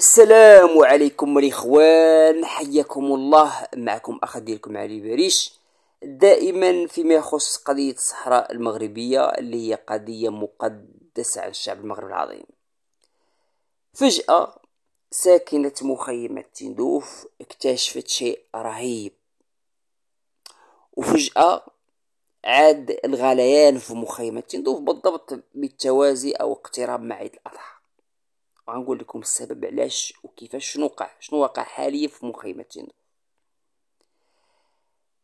السلام عليكم الإخوان حياكم الله معكم أخ ديالكم علي بريش دائما فيما يخص قضية الصحراء المغربية اللي هي قضية مقدسة عن الشعب المغربي العظيم فجأة ساكنة مخيمة تندوف اكتشفت شيء رهيب وفجأة عاد الغليان في مخيمة تندوف بالضبط بالتوازي أو اقتراب معيد الأضحى وغنقول لكم السبب علاش وكيفاش شنو وقع شنو وقع حاليا في مخيمة تندوف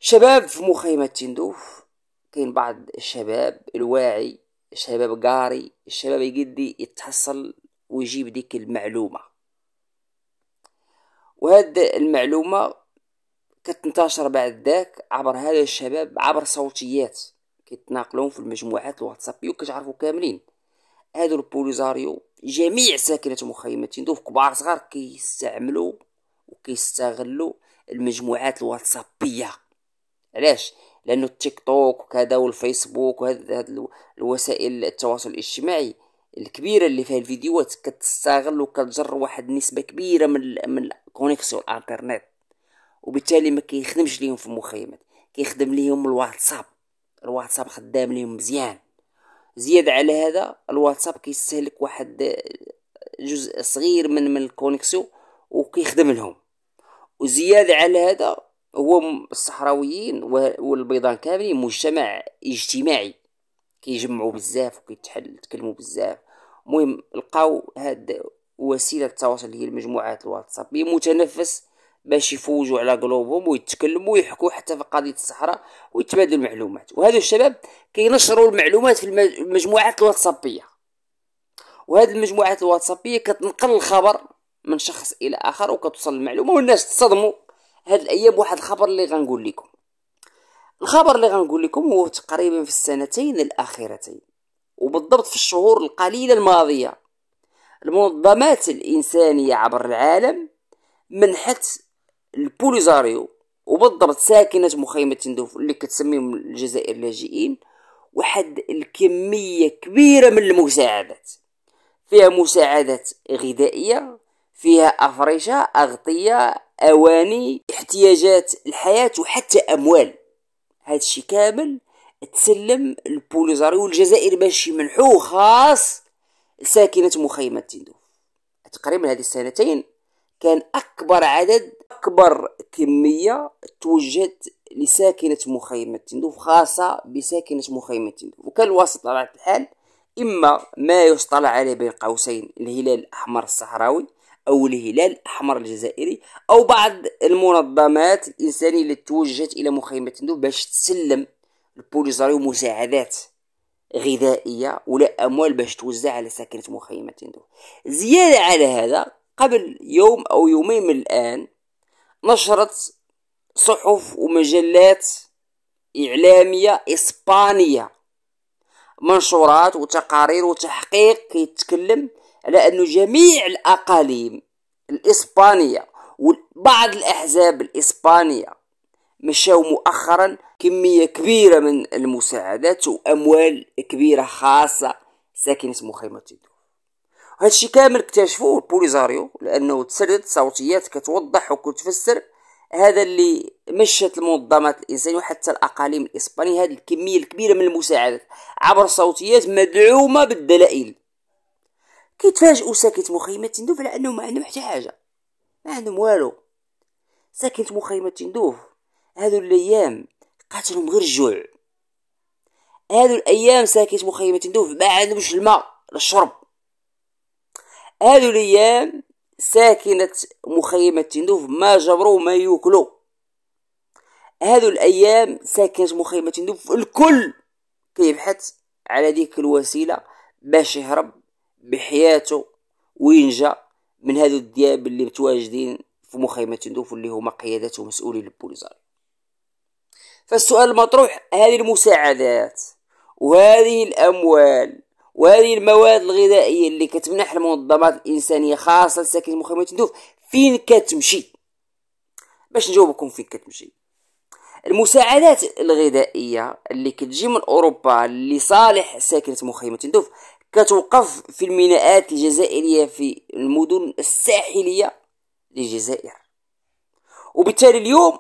شباب في مخيمة تندوف كاين بعض الشباب الواعي الشباب قاري الشباب يقدي يتحصل ويجيب ديك المعلومة وهاد المعلومة كتنتشر بعد ذاك عبر هذا الشباب عبر صوتيات كيتناقلون في المجموعات الواتسابية وكتعرفوا كاملين هادو البوليزاريو جميع ساكنة مخيم تندوف كبار صغار كيستعملوا وكيستغلوا المجموعات الواتسابية علاش لانه التيك توك وكذا والفيسبوك وهذه الوسائل التواصل الاجتماعي الكبيره اللي فيها الفيديوهات كتستغل وكتجر واحد النسبه كبيره من ال من الكونيكسيون الانترنت وبالتالي ما كيخدمش ليهم في المخيمات كيخدم ليهم الواتساب الواتساب خدام ليهم مزيان زيادة على هذا الواتساب كيستهلك واحد آه، جزء صغير من من الكونيكسيو وكيخدم لهم وزيادة على هذا هو الصحراويين والبيضان كاملين مجتمع اجتماعي كيجمعوا بزاف وكيتكلموا بزاف المهم لقاو هاد وسيله التواصل هي المجموعات الواتساب متنفس باش يفوجوا على قلوبهم ويتكلموا ويحكوا حتى في قضيه الصحراء ويتبادلوا المعلومات وهذا الشباب كينشروا المعلومات في المجموعات الواتسابيه وهذه المجموعات الواتسابيه كتنقل الخبر من شخص الى اخر وكتوصل المعلومه والناس تصدموا هاد الايام واحد الخبر اللي غنقول لكم الخبر اللي غنقول لكم هو تقريبا في السنتين الاخيرتين وبالضبط في الشهور القليله الماضيه المنظمات الانسانيه عبر العالم منحت البوليزاريو وبالضبط ساكنة مخيمة تندوف اللي كتسميهم الجزائر اللاجئين واحد الكمية كبيرة من المساعدات فيها مساعدات غذائية فيها أفرشة أغطية أواني احتياجات الحياة وحتى أموال هذا الشيء كامل تسلم البوليزاريو الجزائر باش يمنحوه خاص ساكنة مخيمة تندوف تقريبا هذه السنتين كان أكبر عدد أكبر كمية توجهت لساكنة مخيمة تندوف خاصة بساكنة مخيمة تندوف الوسط على الحال إما ما يصطلح عليه بين قوسين الهلال الأحمر الصحراوي أو الهلال الأحمر الجزائري أو بعض المنظمات الإنسانية اللي توجهت إلى مخيمة تندوف باش تسلم البوليزاريو مساعدات غذائية ولا أموال باش توزع على ساكنة مخيمة تندوف زيادة على هذا قبل يوم أو يومين من الآن نشرت صحف ومجلات إعلامية إسبانية منشورات وتقارير وتحقيق كيتكلم على أن جميع الأقاليم الإسبانية وبعض الأحزاب الإسبانية مشاو مؤخرا كمية كبيرة من المساعدات وأموال كبيرة خاصة ساكنة مخيمة تيدو هادشي كامل اكتشفوه البوليزاريو لانه تسردت صوتيات كتوضح وكتفسر هذا اللي مشت المنظمات الانسانيه وحتى الاقاليم الاسبانيه هذه الكميه الكبيره من المساعدات عبر صوتيات مدعومه بالدلائل كيتفاجئوا ساكت مخيمه تندوف على ما عندهم حتى حاجه ما عندهم والو ساكت مخيمه تندوف هذو الايام قاتلهم غير الجوع هذو الايام ساكت مخيمه تندوف ما عندهمش الماء للشرب هذو الايام ساكنة مخيمة تندوف ما جبروا ما يوكلوا هذو الايام ساكنة مخيمة تندوف الكل كيبحث على ديك الوسيلة باش يهرب بحياته وينجا من هذو الدياب اللي متواجدين في مخيمة تندوف اللي هما قيادات ومسؤولين البوليزار فالسؤال المطروح هذه المساعدات وهذه الأموال وهذه المواد الغذائية اللي كتمنح المنظمات الإنسانية خاصة لساكنة مخيم تندوف فين كتمشي باش نجاوبكم فين كتمشي المساعدات الغذائية اللي كتجي من أوروبا لصالح ساكنة مخيمة تندوف كتوقف في الميناءات الجزائرية في المدن الساحلية للجزائر وبالتالي اليوم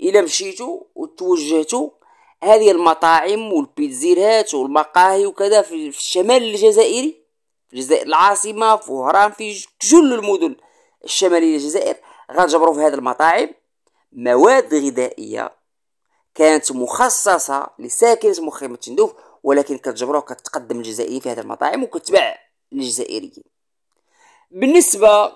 إلا مشيتو وتوجهتو هذه المطاعم والبيتزيرات والمقاهي وكذا في الشمال الجزائري في الجزائر العاصمة في وهران في كل المدن الشمالية للجزائر غنجبروا في هذه المطاعم مواد غذائية كانت مخصصة لساكنة مخيمة تندوف ولكن كتجبروها كتقدم الجزائري في هذه المطاعم وكتباع للجزائريين بالنسبة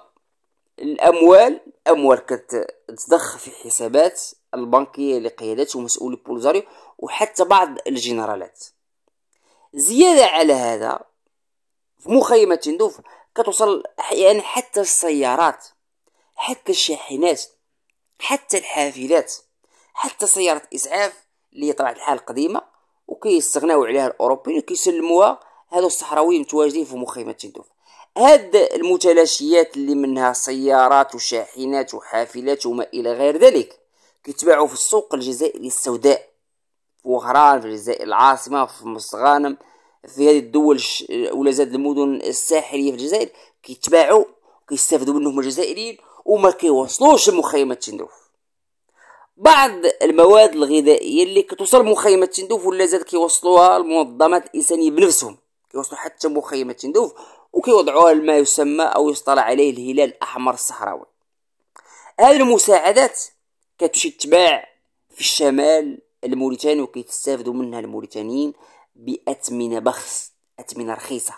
للأموال الأموال كتضخ في حسابات البنكية لقيادات ومسؤولي بولزاريو وحتى بعض الجنرالات زيادة على هذا في مخيمة تندوف كتوصل أحيانا يعني حتى السيارات حتى الشاحنات حتى الحافلات حتى سيارة إسعاف اللي طبعا الحال قديمة وكيستغناو عليها الأوروبيين وكيسلموها هادو الصحراويين متواجدين في مخيمة تندوف هاد المتلاشيات اللي منها سيارات وشاحنات وحافلات وما إلى غير ذلك كيتباعوا في السوق الجزائري السوداء وهران في الجزائر العاصمة في مستغانم في هذه الدول ولا زاد المدن الساحلية في الجزائر كيتباعوا كيستافدوا منهم الجزائريين وما كيوصلوش لمخيمات تندوف بعض المواد الغذائية اللي كتوصل مخيمة تندوف ولا زاد كيوصلوها المنظمات الإنسانية بنفسهم كيوصلوا حتى مخيمة تندوف وكيوضعوها لما يسمى أو يصطلع عليه الهلال الأحمر الصحراوي هذه المساعدات كتمشي تباع في الشمال الموريتاني وكيتستافدوا منها الموريتانيين بأثمنة بخس أثمنة رخيصة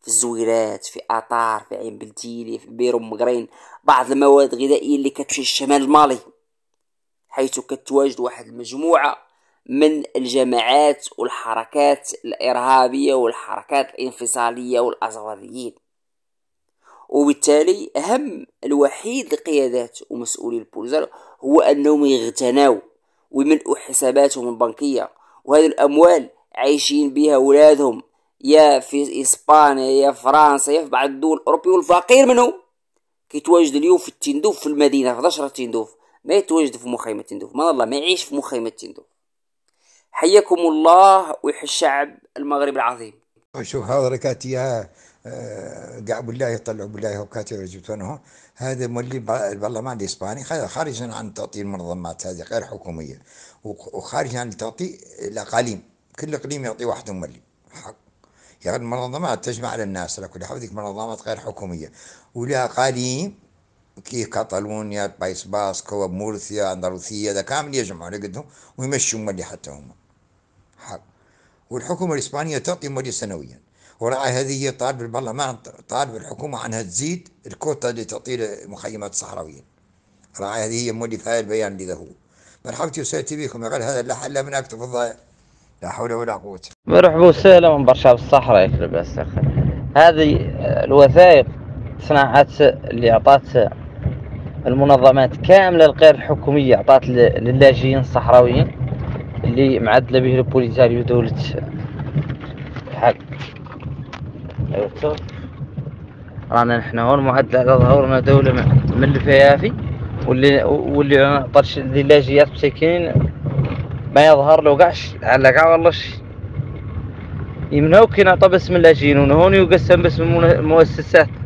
في الزويرات في اطار في عين بلتيلي في بيرو مغرين بعض المواد الغذائيه اللي كتمشي الشمال المالي حيث كتواجد واحد المجموعه من الجماعات والحركات الارهابيه والحركات الانفصاليه والازواريين وبالتالي اهم الوحيد للقيادات ومسؤولي البوليزار هو انهم يغتناو ويملؤوا حساباتهم البنكية وهذه الأموال عايشين بها أولادهم يا في إسبانيا يا فرنسا يا في بعض الدول الأوروبية والفقير منهم كيتواجد اليوم في التندوف في المدينة في دشرة التندوف ما يتواجد في مخيمة التندوف ما الله ما يعيش في مخيمة التندوف حياكم الله ويحيي الشعب المغرب العظيم شوف ركات يا آه، قاع بالله يطلعوا بالله وكاتب جبتون هون هذا مولي البرلمان الاسباني خارجا عن تعطي المنظمات هذه غير حكوميه وخارجا عن تعطي الاقاليم كل اقليم يعطي واحد مولي حق يعني المنظمات تجمع على الناس لكن كل منظمات غير حكوميه ولها اقاليم كاتالونيا بايس باسكو مورثيا اندلسيه هذا كامل يجمعوا قدهم ويمشوا مولي حتى هم حق والحكومة الإسبانية تعطي مالية سنويا وراء هذه هي طالب البرلمان طالب الحكومة أنها تزيد الكوتا اللي تعطيه المخيمات الصحراويين راعي هذه هي مؤلف هذا البيان اللي هو مرحبتي وسهلتي بكم يا غير هذا لا حل من أكتب الضائع لا حول ولا قوة مرحبا وسهلا من برشا بالصحراء يا بس هذه الوثائق صناعات اللي أعطت المنظمات كاملة الغير الحكومية أعطت للاجئين الصحراويين اللي معدله به البوليتاريو دولة الحق ايوا رانا نحنا هون معدله على ظهورنا دولة من الفيافي واللي واللي طرش لاجيات مساكين ما يظهر له كاعش على كاع والله شي يمنوك كي نعطى باسم اللاجئين هون يقسم باسم المؤسسات